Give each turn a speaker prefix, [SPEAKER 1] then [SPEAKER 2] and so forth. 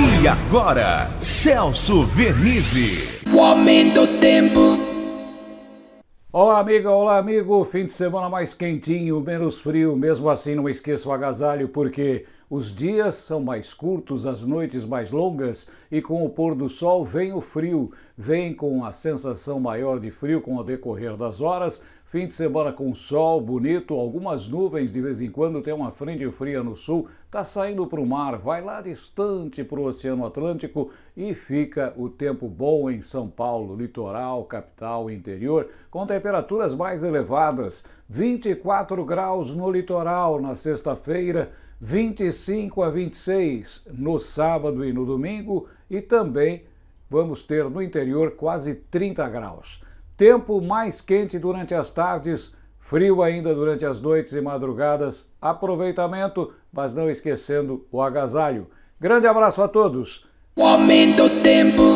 [SPEAKER 1] E agora, Celso Vernizzi. O aumento do tempo. Olá, amiga, olá, amigo. Fim de semana mais quentinho, menos frio. Mesmo assim, não esqueça o agasalho, porque os dias são mais curtos, as noites mais longas, e com o pôr do sol vem o frio, vem com a sensação maior de frio com o decorrer das horas. Fim de semana com sol bonito, algumas nuvens de vez em quando, tem uma frente fria no sul, tá saindo para o mar, vai lá distante para o Oceano Atlântico e fica o tempo bom em São Paulo, litoral, capital, interior, com temperaturas mais elevadas, 24 graus no litoral na sexta-feira 25 a 26 no sábado e no domingo e também vamos ter no interior quase 30 graus. Tempo mais quente durante as tardes, frio ainda durante as noites e madrugadas. Aproveitamento, mas não esquecendo o agasalho. Grande abraço a todos. O aumento tempo.